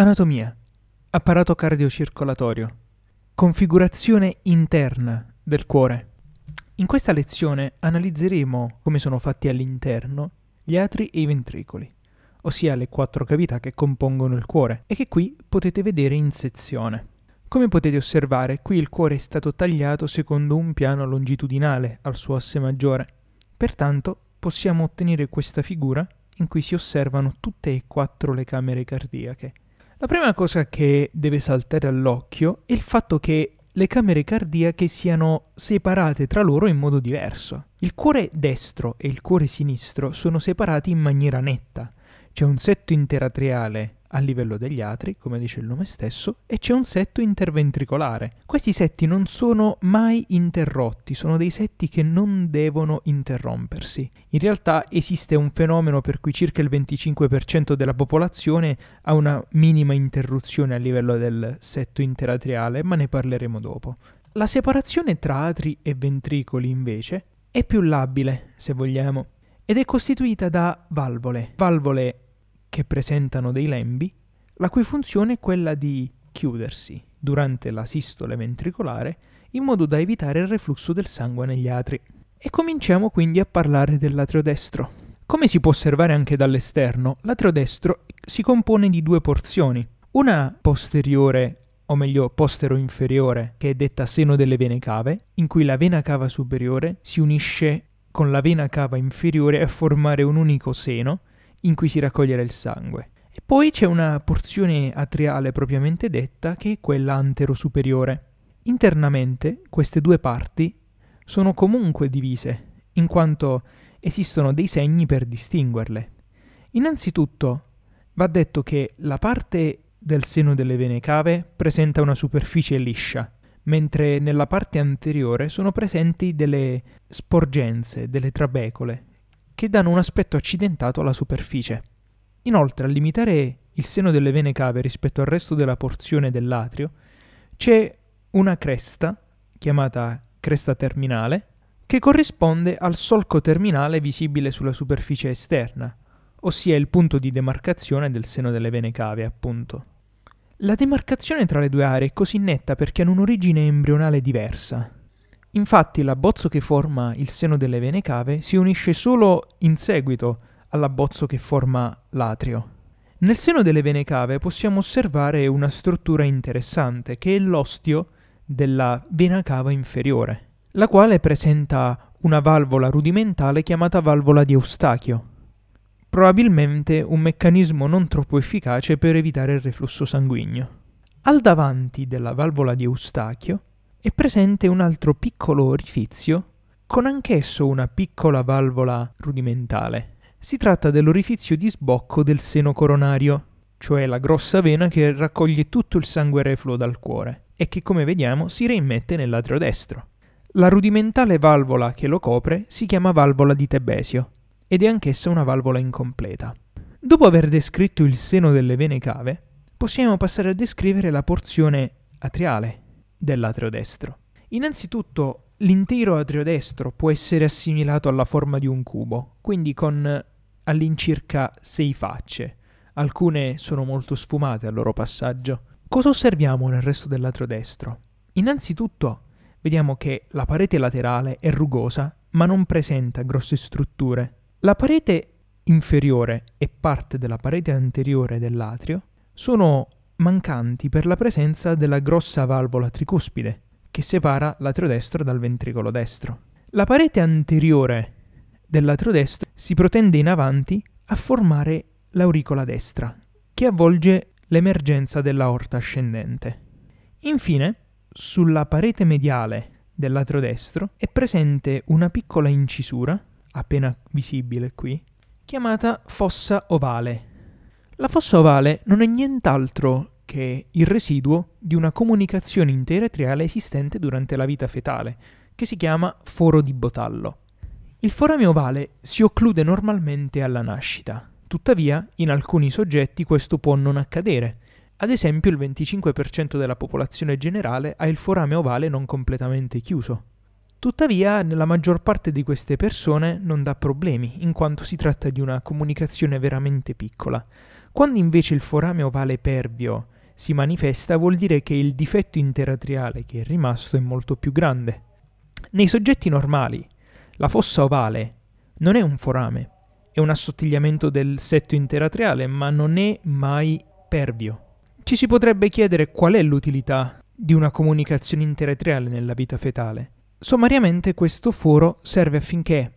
Anatomia. Apparato cardiocircolatorio. Configurazione interna del cuore. In questa lezione analizzeremo come sono fatti all'interno gli atri e i ventricoli, ossia le quattro cavità che compongono il cuore e che qui potete vedere in sezione. Come potete osservare, qui il cuore è stato tagliato secondo un piano longitudinale al suo asse maggiore. Pertanto possiamo ottenere questa figura in cui si osservano tutte e quattro le camere cardiache la prima cosa che deve saltare all'occhio è il fatto che le camere cardiache siano separate tra loro in modo diverso. Il cuore destro e il cuore sinistro sono separati in maniera netta. C'è un setto interatriale a livello degli atri, come dice il nome stesso, e c'è un setto interventricolare. Questi setti non sono mai interrotti, sono dei setti che non devono interrompersi. In realtà esiste un fenomeno per cui circa il 25% della popolazione ha una minima interruzione a livello del setto interatriale, ma ne parleremo dopo. La separazione tra atri e ventricoli, invece, è più labile, se vogliamo, ed è costituita da valvole. Valvole che presentano dei lembi, la cui funzione è quella di chiudersi durante la sistole ventricolare in modo da evitare il reflusso del sangue negli atri. E cominciamo quindi a parlare dell'atrio destro. Come si può osservare anche dall'esterno, l'atrio destro si compone di due porzioni, una posteriore o meglio postero inferiore, che è detta seno delle vene cave, in cui la vena cava superiore si unisce con la vena cava inferiore a formare un unico seno, in cui si raccoglierà il sangue. E poi c'è una porzione atriale propriamente detta che è quella antero-superiore. Internamente queste due parti sono comunque divise, in quanto esistono dei segni per distinguerle. Innanzitutto va detto che la parte del seno delle vene cave presenta una superficie liscia, mentre nella parte anteriore sono presenti delle sporgenze, delle trabecole, che danno un aspetto accidentato alla superficie. Inoltre, a limitare il seno delle vene cave rispetto al resto della porzione dell'atrio, c'è una cresta, chiamata cresta terminale, che corrisponde al solco terminale visibile sulla superficie esterna, ossia il punto di demarcazione del seno delle vene cave, appunto. La demarcazione tra le due aree è così netta perché hanno un'origine embrionale diversa, Infatti l'abbozzo che forma il seno delle vene cave si unisce solo in seguito all'abbozzo che forma l'atrio. Nel seno delle vene cave possiamo osservare una struttura interessante che è l'ostio della vena cava inferiore, la quale presenta una valvola rudimentale chiamata valvola di Eustachio, probabilmente un meccanismo non troppo efficace per evitare il reflusso sanguigno. Al davanti della valvola di Eustachio è presente un altro piccolo orifizio con anch'esso una piccola valvola rudimentale. Si tratta dell'orifizio di sbocco del seno coronario, cioè la grossa vena che raccoglie tutto il sangue refluo dal cuore e che come vediamo si reimmette nell'atrio destro. La rudimentale valvola che lo copre si chiama valvola di Tebesio ed è anch'essa una valvola incompleta. Dopo aver descritto il seno delle vene cave, possiamo passare a descrivere la porzione atriale, dell'atrio destro. Innanzitutto, l'intero atrio destro può essere assimilato alla forma di un cubo, quindi con eh, all'incirca sei facce. Alcune sono molto sfumate al loro passaggio. Cosa osserviamo nel resto dell'atrio destro? Innanzitutto, vediamo che la parete laterale è rugosa, ma non presenta grosse strutture. La parete inferiore e parte della parete anteriore dell'atrio sono mancanti per la presenza della grossa valvola tricuspide, che separa l'atrio destro dal ventricolo destro. La parete anteriore dell'atrio destro si protende in avanti a formare l'auricola destra, che avvolge l'emergenza dell'aorta ascendente. Infine, sulla parete mediale dell'atrio destro è presente una piccola incisura, appena visibile qui, chiamata fossa ovale, la fossa ovale non è nient'altro che il residuo di una comunicazione interetriale esistente durante la vita fetale, che si chiama foro di botallo. Il forame ovale si occlude normalmente alla nascita, tuttavia in alcuni soggetti questo può non accadere. Ad esempio il 25% della popolazione generale ha il forame ovale non completamente chiuso. Tuttavia nella maggior parte di queste persone non dà problemi, in quanto si tratta di una comunicazione veramente piccola. Quando invece il forame ovale pervio si manifesta vuol dire che il difetto interatriale che è rimasto è molto più grande. Nei soggetti normali, la fossa ovale non è un forame, è un assottigliamento del setto interatriale, ma non è mai pervio. Ci si potrebbe chiedere qual è l'utilità di una comunicazione interatriale nella vita fetale. Sommariamente questo foro serve affinché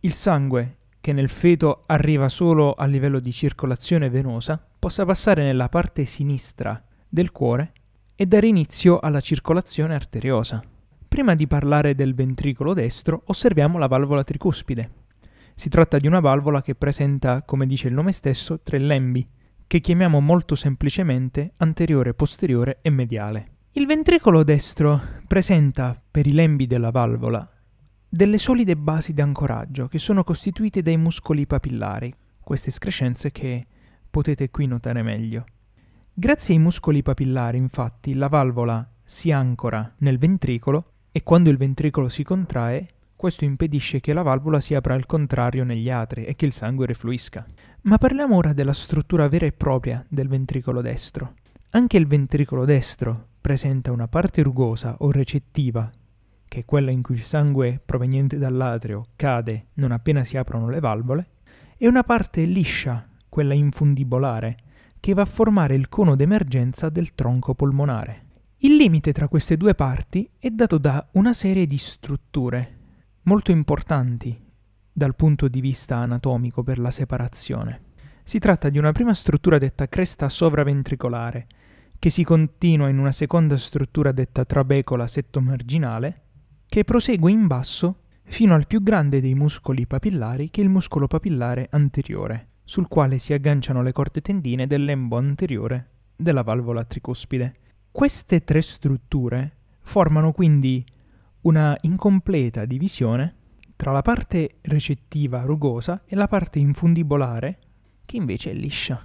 il sangue che nel feto arriva solo a livello di circolazione venosa possa passare nella parte sinistra del cuore e dare inizio alla circolazione arteriosa. Prima di parlare del ventricolo destro, osserviamo la valvola tricuspide. Si tratta di una valvola che presenta, come dice il nome stesso, tre lembi, che chiamiamo molto semplicemente anteriore, posteriore e mediale. Il ventricolo destro presenta per i lembi della valvola delle solide basi di ancoraggio che sono costituite dai muscoli papillari, queste escrescenze che potete qui notare meglio. Grazie ai muscoli papillari, infatti, la valvola si ancora nel ventricolo e quando il ventricolo si contrae, questo impedisce che la valvola si apra al contrario negli atri e che il sangue refluisca. Ma parliamo ora della struttura vera e propria del ventricolo destro. Anche il ventricolo destro presenta una parte rugosa o recettiva che è quella in cui il sangue proveniente dall'atrio cade non appena si aprono le valvole, e una parte liscia, quella infundibolare, che va a formare il cono d'emergenza del tronco polmonare. Il limite tra queste due parti è dato da una serie di strutture molto importanti dal punto di vista anatomico per la separazione. Si tratta di una prima struttura detta cresta sovraventricolare, che si continua in una seconda struttura detta trabecola settomarginale, che prosegue in basso fino al più grande dei muscoli papillari che è il muscolo papillare anteriore, sul quale si agganciano le corte tendine del lembo anteriore della valvola tricuspide. Queste tre strutture formano quindi una incompleta divisione tra la parte recettiva rugosa e la parte infundibolare, che invece è liscia.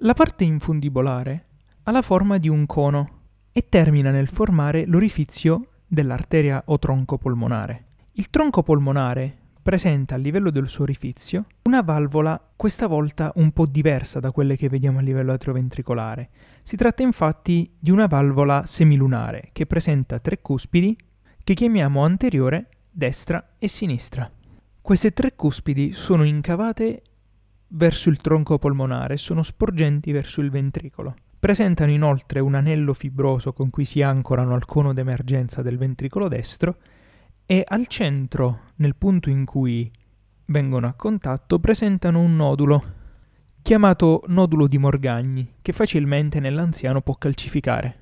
La parte infundibolare ha la forma di un cono e termina nel formare l'orifizio dell'arteria o tronco polmonare. Il tronco polmonare presenta a livello del suo orifizio una valvola questa volta un po' diversa da quelle che vediamo a livello atrioventricolare. Si tratta infatti di una valvola semilunare che presenta tre cuspidi che chiamiamo anteriore, destra e sinistra. Queste tre cuspidi sono incavate verso il tronco polmonare, sono sporgenti verso il ventricolo. Presentano inoltre un anello fibroso con cui si ancorano al cono d'emergenza del ventricolo destro e al centro, nel punto in cui vengono a contatto, presentano un nodulo, chiamato nodulo di Morgagni, che facilmente nell'anziano può calcificare.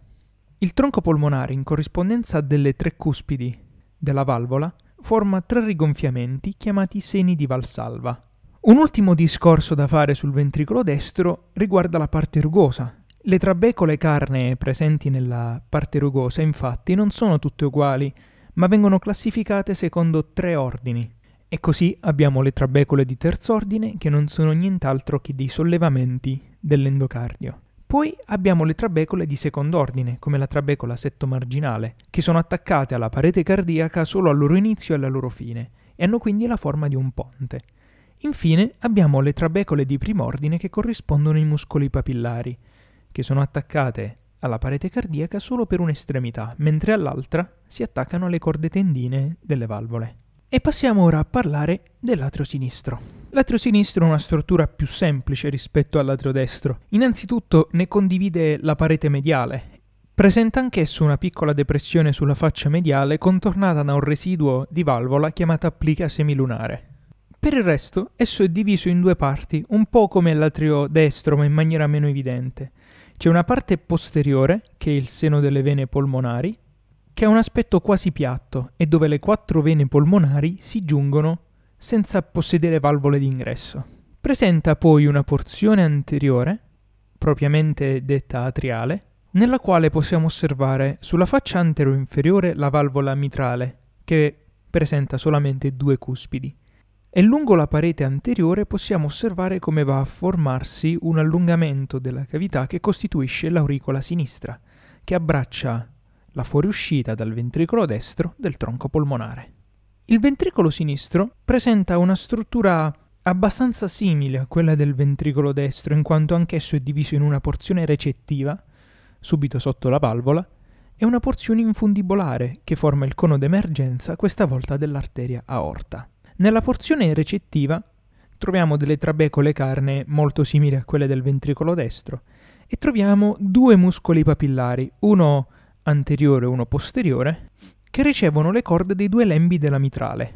Il tronco polmonare, in corrispondenza delle tre cuspidi della valvola, forma tre rigonfiamenti chiamati seni di Valsalva. Un ultimo discorso da fare sul ventricolo destro riguarda la parte rugosa, le trabecole carnee presenti nella parte rugosa infatti non sono tutte uguali, ma vengono classificate secondo tre ordini. E così abbiamo le trabecole di terzo ordine che non sono nient'altro che dei sollevamenti dell'endocardio. Poi abbiamo le trabecole di secondo ordine, come la trabecola settomarginale, che sono attaccate alla parete cardiaca solo al loro inizio e alla loro fine, e hanno quindi la forma di un ponte. Infine abbiamo le trabecole di primo ordine che corrispondono ai muscoli papillari, che sono attaccate alla parete cardiaca solo per un'estremità, mentre all'altra si attaccano alle corde tendine delle valvole. E passiamo ora a parlare dell'atrio sinistro. L'atrio sinistro è una struttura più semplice rispetto all'atrio destro. Innanzitutto ne condivide la parete mediale. Presenta anch'esso una piccola depressione sulla faccia mediale contornata da un residuo di valvola chiamata plica semilunare. Per il resto, esso è diviso in due parti, un po' come l'atrio destro ma in maniera meno evidente. C'è una parte posteriore, che è il seno delle vene polmonari, che ha un aspetto quasi piatto e dove le quattro vene polmonari si giungono senza possedere valvole d'ingresso. Presenta poi una porzione anteriore, propriamente detta atriale, nella quale possiamo osservare sulla faccia antero-inferiore la valvola mitrale, che presenta solamente due cuspidi e lungo la parete anteriore possiamo osservare come va a formarsi un allungamento della cavità che costituisce l'auricola sinistra, che abbraccia la fuoriuscita dal ventricolo destro del tronco polmonare. Il ventricolo sinistro presenta una struttura abbastanza simile a quella del ventricolo destro in quanto anch'esso è diviso in una porzione recettiva, subito sotto la valvola, e una porzione infundibolare che forma il cono d'emergenza questa volta dell'arteria aorta. Nella porzione recettiva troviamo delle trabecole carne molto simili a quelle del ventricolo destro e troviamo due muscoli papillari, uno anteriore e uno posteriore, che ricevono le corde dei due lembi della mitrale,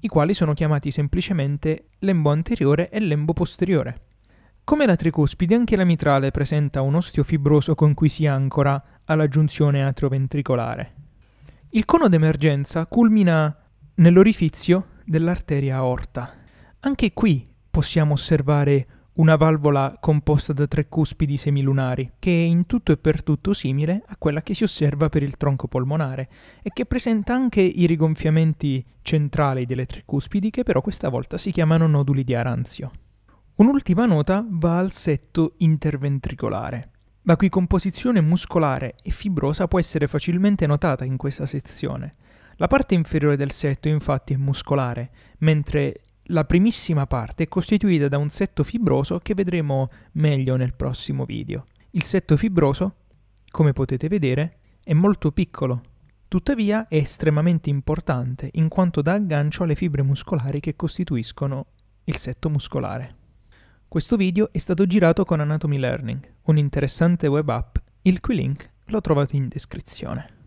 i quali sono chiamati semplicemente lembo anteriore e lembo posteriore. Come la tricuspide, anche la mitrale presenta un ostio fibroso con cui si ancora alla giunzione atrioventricolare. Il cono d'emergenza culmina nell'orifizio dell'arteria aorta. Anche qui possiamo osservare una valvola composta da tre cuspidi semilunari, che è in tutto e per tutto simile a quella che si osserva per il tronco polmonare e che presenta anche i rigonfiamenti centrali delle tre cuspidi che però questa volta si chiamano noduli di aranzio. Un'ultima nota va al setto interventricolare, la cui composizione muscolare e fibrosa può essere facilmente notata in questa sezione. La parte inferiore del setto infatti è muscolare, mentre la primissima parte è costituita da un setto fibroso che vedremo meglio nel prossimo video. Il setto fibroso, come potete vedere, è molto piccolo, tuttavia è estremamente importante in quanto dà aggancio alle fibre muscolari che costituiscono il setto muscolare. Questo video è stato girato con Anatomy Learning, un'interessante web app, il cui link lo trovate in descrizione.